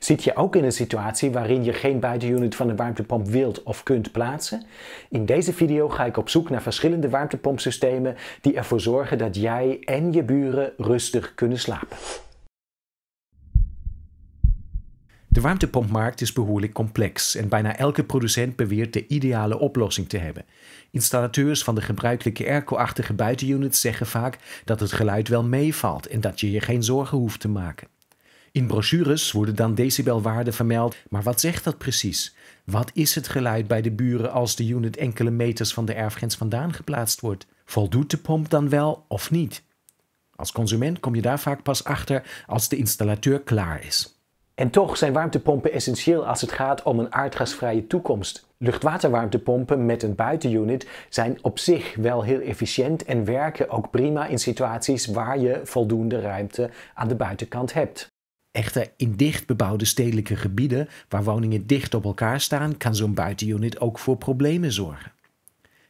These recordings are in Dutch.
Zit je ook in een situatie waarin je geen buitenunit van de warmtepomp wilt of kunt plaatsen? In deze video ga ik op zoek naar verschillende warmtepompsystemen die ervoor zorgen dat jij en je buren rustig kunnen slapen. De warmtepompmarkt is behoorlijk complex en bijna elke producent beweert de ideale oplossing te hebben. Installateurs van de gebruikelijke airco-achtige buitenunits zeggen vaak dat het geluid wel meevalt en dat je je geen zorgen hoeft te maken. In brochures worden dan decibelwaarden vermeld, maar wat zegt dat precies? Wat is het geluid bij de buren als de unit enkele meters van de erfgrens vandaan geplaatst wordt? Voldoet de pomp dan wel of niet? Als consument kom je daar vaak pas achter als de installateur klaar is. En toch zijn warmtepompen essentieel als het gaat om een aardgasvrije toekomst. Luchtwaterwarmtepompen met een buitenunit zijn op zich wel heel efficiënt en werken ook prima in situaties waar je voldoende ruimte aan de buitenkant hebt echter in dicht bebouwde stedelijke gebieden, waar woningen dicht op elkaar staan, kan zo'n buitenunit ook voor problemen zorgen.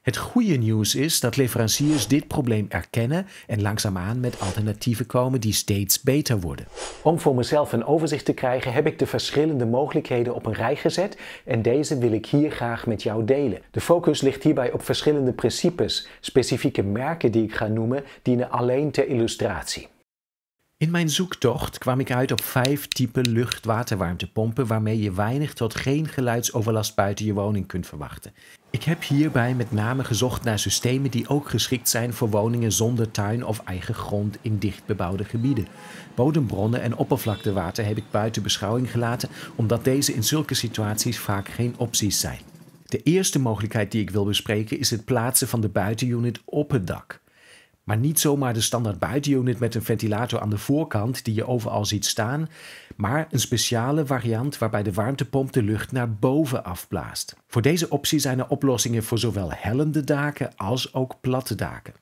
Het goede nieuws is dat leveranciers dit probleem erkennen en langzaamaan met alternatieven komen die steeds beter worden. Om voor mezelf een overzicht te krijgen heb ik de verschillende mogelijkheden op een rij gezet en deze wil ik hier graag met jou delen. De focus ligt hierbij op verschillende principes, specifieke merken die ik ga noemen, dienen alleen ter illustratie. In mijn zoektocht kwam ik uit op vijf typen waterwarmtepompen waarmee je weinig tot geen geluidsoverlast buiten je woning kunt verwachten. Ik heb hierbij met name gezocht naar systemen die ook geschikt zijn voor woningen zonder tuin of eigen grond in dichtbebouwde gebieden. Bodembronnen en oppervlaktewater heb ik buiten beschouwing gelaten omdat deze in zulke situaties vaak geen opties zijn. De eerste mogelijkheid die ik wil bespreken is het plaatsen van de buitenunit op het dak. Maar niet zomaar de standaard buitenunit met een ventilator aan de voorkant die je overal ziet staan, maar een speciale variant waarbij de warmtepomp de lucht naar boven afblaast. Voor deze optie zijn er oplossingen voor zowel hellende daken als ook platte daken.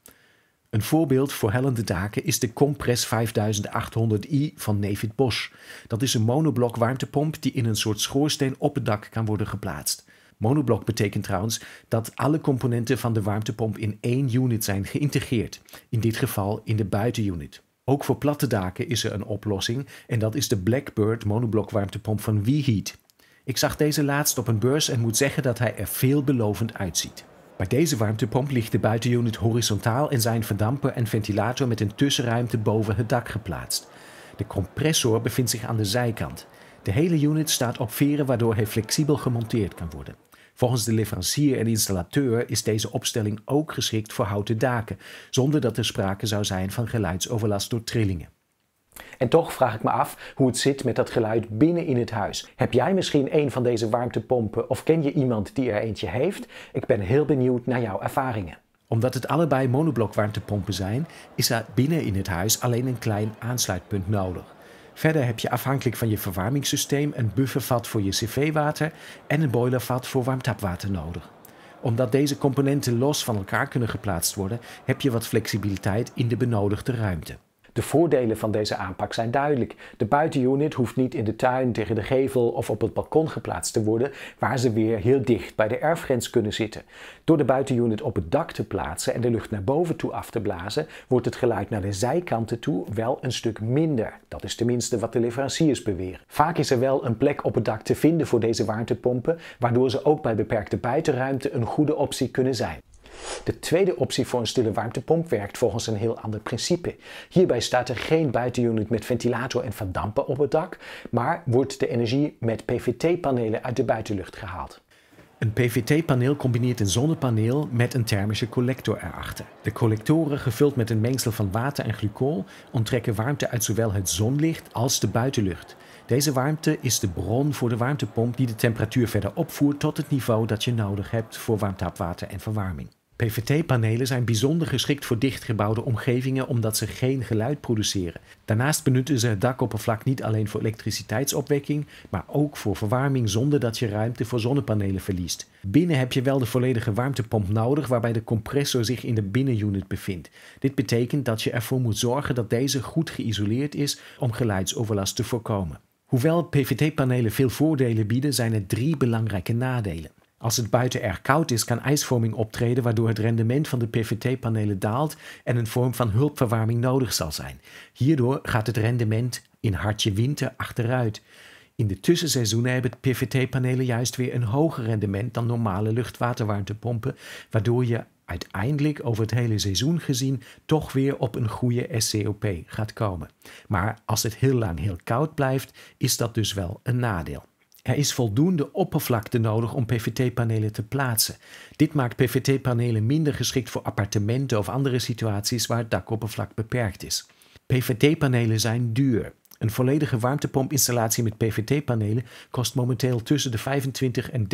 Een voorbeeld voor hellende daken is de Compress 5800i van Nevid Bosch. Dat is een monoblok warmtepomp die in een soort schoorsteen op het dak kan worden geplaatst. Monoblok betekent trouwens dat alle componenten van de warmtepomp in één unit zijn geïntegreerd, in dit geval in de buitenunit. Ook voor platte daken is er een oplossing en dat is de Blackbird monoblok warmtepomp van WeHeat. Ik zag deze laatst op een beurs en moet zeggen dat hij er veelbelovend uitziet. Bij deze warmtepomp ligt de buitenunit horizontaal en zijn verdamper en ventilator met een tussenruimte boven het dak geplaatst. De compressor bevindt zich aan de zijkant. De hele unit staat op veren waardoor hij flexibel gemonteerd kan worden. Volgens de leverancier en installateur is deze opstelling ook geschikt voor houten daken, zonder dat er sprake zou zijn van geluidsoverlast door trillingen. En toch vraag ik me af hoe het zit met dat geluid binnen in het huis. Heb jij misschien een van deze warmtepompen of ken je iemand die er eentje heeft? Ik ben heel benieuwd naar jouw ervaringen. Omdat het allebei monoblok warmtepompen zijn, is er binnen in het huis alleen een klein aansluitpunt nodig. Verder heb je afhankelijk van je verwarmingssysteem een buffervat voor je cv-water en een boilervat voor warm tapwater nodig. Omdat deze componenten los van elkaar kunnen geplaatst worden, heb je wat flexibiliteit in de benodigde ruimte. De voordelen van deze aanpak zijn duidelijk. De buitenunit hoeft niet in de tuin, tegen de gevel of op het balkon geplaatst te worden, waar ze weer heel dicht bij de erfgrens kunnen zitten. Door de buitenunit op het dak te plaatsen en de lucht naar boven toe af te blazen, wordt het geluid naar de zijkanten toe wel een stuk minder. Dat is tenminste wat de leveranciers beweren. Vaak is er wel een plek op het dak te vinden voor deze warmtepompen, waardoor ze ook bij beperkte buitenruimte een goede optie kunnen zijn. De tweede optie voor een stille warmtepomp werkt volgens een heel ander principe. Hierbij staat er geen buitenunit met ventilator en verdampen op het dak, maar wordt de energie met PVT-panelen uit de buitenlucht gehaald. Een PVT-paneel combineert een zonnepaneel met een thermische collector erachter. De collectoren, gevuld met een mengsel van water en glycol, onttrekken warmte uit zowel het zonlicht als de buitenlucht. Deze warmte is de bron voor de warmtepomp die de temperatuur verder opvoert tot het niveau dat je nodig hebt voor warmtapwater en verwarming. PVT-panelen zijn bijzonder geschikt voor dichtgebouwde omgevingen omdat ze geen geluid produceren. Daarnaast benutten ze het dakoppervlak niet alleen voor elektriciteitsopwekking, maar ook voor verwarming zonder dat je ruimte voor zonnepanelen verliest. Binnen heb je wel de volledige warmtepomp nodig waarbij de compressor zich in de binnenunit bevindt. Dit betekent dat je ervoor moet zorgen dat deze goed geïsoleerd is om geluidsoverlast te voorkomen. Hoewel PVT-panelen veel voordelen bieden, zijn er drie belangrijke nadelen. Als het buiten erg koud is, kan ijsvorming optreden waardoor het rendement van de PVT-panelen daalt en een vorm van hulpverwarming nodig zal zijn. Hierdoor gaat het rendement in hartje winter achteruit. In de tussenseizoenen hebben PVT-panelen juist weer een hoger rendement dan normale luchtwaterwarmtepompen, waardoor je uiteindelijk over het hele seizoen gezien toch weer op een goede SCOP gaat komen. Maar als het heel lang heel koud blijft, is dat dus wel een nadeel. Er is voldoende oppervlakte nodig om PVT-panelen te plaatsen. Dit maakt PVT-panelen minder geschikt voor appartementen of andere situaties waar het dakoppervlak beperkt is. PVT-panelen zijn duur. Een volledige warmtepompinstallatie met PVT-panelen kost momenteel tussen de 25 en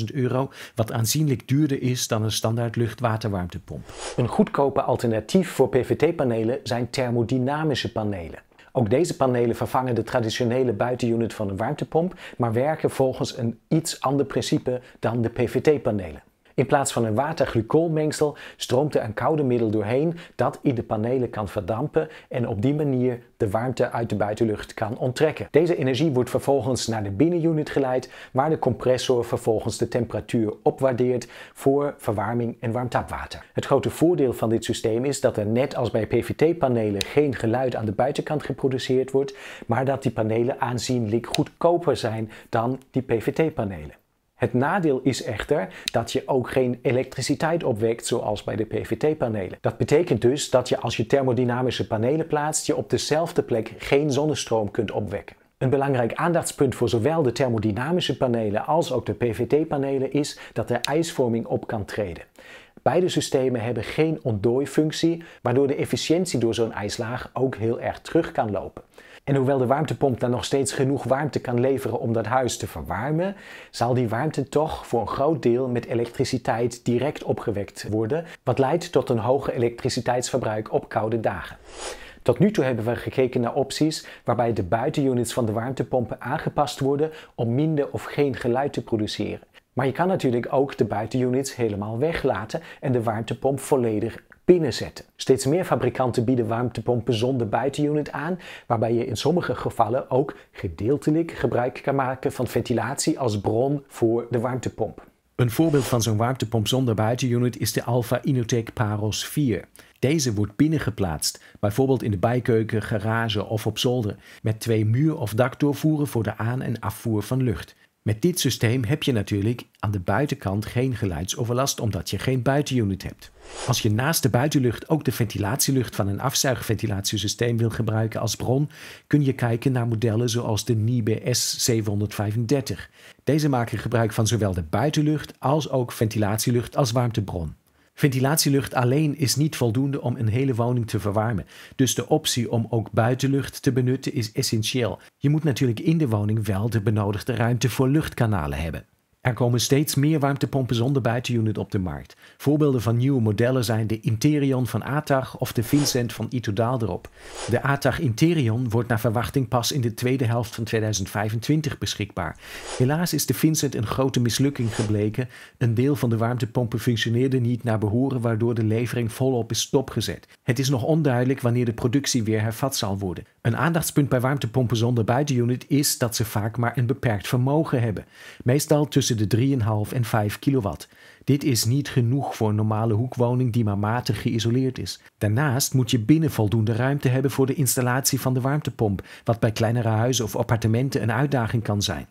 30.000 euro, wat aanzienlijk duurder is dan een standaard luchtwaterwarmtepomp. Een goedkope alternatief voor PVT-panelen zijn thermodynamische panelen. Ook deze panelen vervangen de traditionele buitenunit van een warmtepomp, maar werken volgens een iets ander principe dan de PVT-panelen. In plaats van een waterglycolmengsel stroomt er een koude middel doorheen dat in de panelen kan verdampen en op die manier de warmte uit de buitenlucht kan onttrekken. Deze energie wordt vervolgens naar de binnenunit geleid waar de compressor vervolgens de temperatuur opwaardeert voor verwarming en warmtapwater. Het grote voordeel van dit systeem is dat er net als bij PVT-panelen geen geluid aan de buitenkant geproduceerd wordt, maar dat die panelen aanzienlijk goedkoper zijn dan die PVT-panelen. Het nadeel is echter dat je ook geen elektriciteit opwekt zoals bij de PVT-panelen. Dat betekent dus dat je als je thermodynamische panelen plaatst, je op dezelfde plek geen zonnestroom kunt opwekken. Een belangrijk aandachtspunt voor zowel de thermodynamische panelen als ook de PVT-panelen is dat er ijsvorming op kan treden. Beide systemen hebben geen ontdooifunctie, waardoor de efficiëntie door zo'n ijslaag ook heel erg terug kan lopen. En hoewel de warmtepomp dan nog steeds genoeg warmte kan leveren om dat huis te verwarmen, zal die warmte toch voor een groot deel met elektriciteit direct opgewekt worden, wat leidt tot een hoger elektriciteitsverbruik op koude dagen. Tot nu toe hebben we gekeken naar opties waarbij de buitenunits van de warmtepompen aangepast worden om minder of geen geluid te produceren. Maar je kan natuurlijk ook de buitenunits helemaal weglaten en de warmtepomp volledig binnenzetten. Steeds meer fabrikanten bieden warmtepompen zonder buitenunit aan, waarbij je in sommige gevallen ook gedeeltelijk gebruik kan maken van ventilatie als bron voor de warmtepomp. Een voorbeeld van zo'n warmtepomp zonder buitenunit is de Alpha Inotech Paros 4. Deze wordt binnengeplaatst, bijvoorbeeld in de bijkeuken, garage of op zolder, met twee muur- of dakdoorvoeren voor de aan- en afvoer van lucht. Met dit systeem heb je natuurlijk aan de buitenkant geen geluidsoverlast omdat je geen buitenunit hebt. Als je naast de buitenlucht ook de ventilatielucht van een afzuigventilatiesysteem wil gebruiken als bron, kun je kijken naar modellen zoals de Nibe S735. Deze maken gebruik van zowel de buitenlucht als ook ventilatielucht als warmtebron. Ventilatielucht alleen is niet voldoende om een hele woning te verwarmen, dus de optie om ook buitenlucht te benutten is essentieel. Je moet natuurlijk in de woning wel de benodigde ruimte voor luchtkanalen hebben. Er komen steeds meer warmtepompen zonder buitenunit op de markt. Voorbeelden van nieuwe modellen zijn de Interion van ATAG of de Vincent van erop. De ATAG Interion wordt naar verwachting pas in de tweede helft van 2025 beschikbaar. Helaas is de Vincent een grote mislukking gebleken. Een deel van de warmtepompen functioneerde niet naar behoren, waardoor de levering volop is stopgezet. Het is nog onduidelijk wanneer de productie weer hervat zal worden. Een aandachtspunt bij warmtepompen zonder buitenunit is dat ze vaak maar een beperkt vermogen hebben. Meestal tussen de 3,5 en 5 kilowatt. Dit is niet genoeg voor een normale hoekwoning die maar matig geïsoleerd is. Daarnaast moet je binnen voldoende ruimte hebben voor de installatie van de warmtepomp, wat bij kleinere huizen of appartementen een uitdaging kan zijn.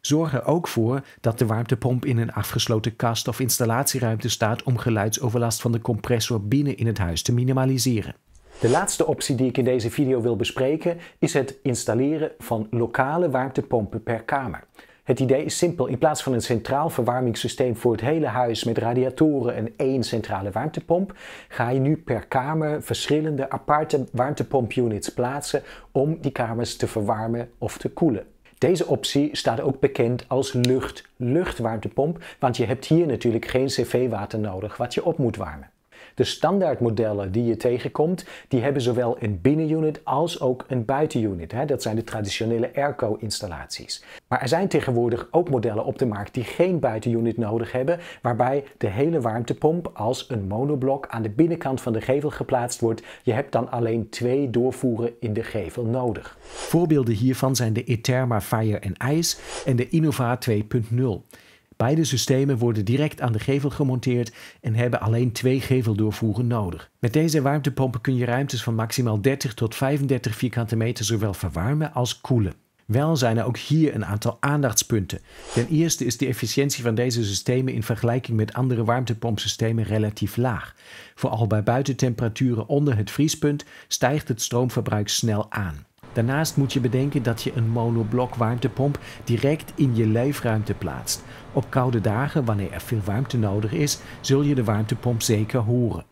Zorg er ook voor dat de warmtepomp in een afgesloten kast of installatieruimte staat om geluidsoverlast van de compressor binnen in het huis te minimaliseren. De laatste optie die ik in deze video wil bespreken is het installeren van lokale warmtepompen per kamer. Het idee is simpel. In plaats van een centraal verwarmingssysteem voor het hele huis met radiatoren en één centrale warmtepomp, ga je nu per kamer verschillende aparte warmtepompunits plaatsen om die kamers te verwarmen of te koelen. Deze optie staat ook bekend als lucht-luchtwarmtepomp, want je hebt hier natuurlijk geen cv-water nodig wat je op moet warmen. De standaardmodellen die je tegenkomt, die hebben zowel een binnenunit als ook een buitenunit. Dat zijn de traditionele airco-installaties. Maar er zijn tegenwoordig ook modellen op de markt die geen buitenunit nodig hebben, waarbij de hele warmtepomp als een monoblok aan de binnenkant van de gevel geplaatst wordt. Je hebt dan alleen twee doorvoeren in de gevel nodig. Voorbeelden hiervan zijn de Eterma Fire Ice en de Innova 2.0. Beide systemen worden direct aan de gevel gemonteerd en hebben alleen twee geveldoorvoeren nodig. Met deze warmtepompen kun je ruimtes van maximaal 30 tot 35 vierkante meter zowel verwarmen als koelen. Wel zijn er ook hier een aantal aandachtspunten. Ten eerste is de efficiëntie van deze systemen in vergelijking met andere warmtepompsystemen relatief laag. Vooral bij buitentemperaturen onder het vriespunt stijgt het stroomverbruik snel aan. Daarnaast moet je bedenken dat je een monoblok warmtepomp direct in je lijfruimte plaatst. Op koude dagen, wanneer er veel warmte nodig is, zul je de warmtepomp zeker horen.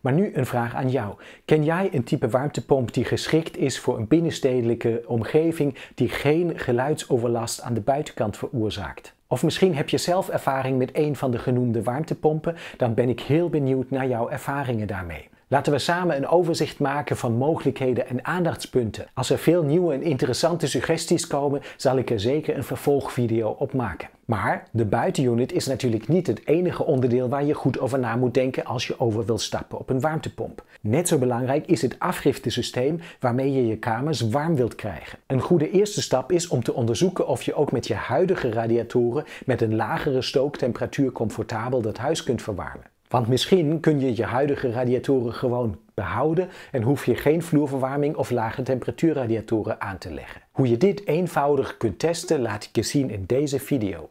Maar nu een vraag aan jou. Ken jij een type warmtepomp die geschikt is voor een binnenstedelijke omgeving die geen geluidsoverlast aan de buitenkant veroorzaakt? Of misschien heb je zelf ervaring met een van de genoemde warmtepompen, dan ben ik heel benieuwd naar jouw ervaringen daarmee. Laten we samen een overzicht maken van mogelijkheden en aandachtspunten. Als er veel nieuwe en interessante suggesties komen, zal ik er zeker een vervolgvideo op maken. Maar de buitenunit is natuurlijk niet het enige onderdeel waar je goed over na moet denken als je over wilt stappen op een warmtepomp. Net zo belangrijk is het afgiftesysteem waarmee je je kamers warm wilt krijgen. Een goede eerste stap is om te onderzoeken of je ook met je huidige radiatoren met een lagere stooktemperatuur comfortabel dat huis kunt verwarmen. Want misschien kun je je huidige radiatoren gewoon behouden en hoef je geen vloerverwarming of lage temperatuurradiatoren aan te leggen. Hoe je dit eenvoudig kunt testen laat ik je zien in deze video.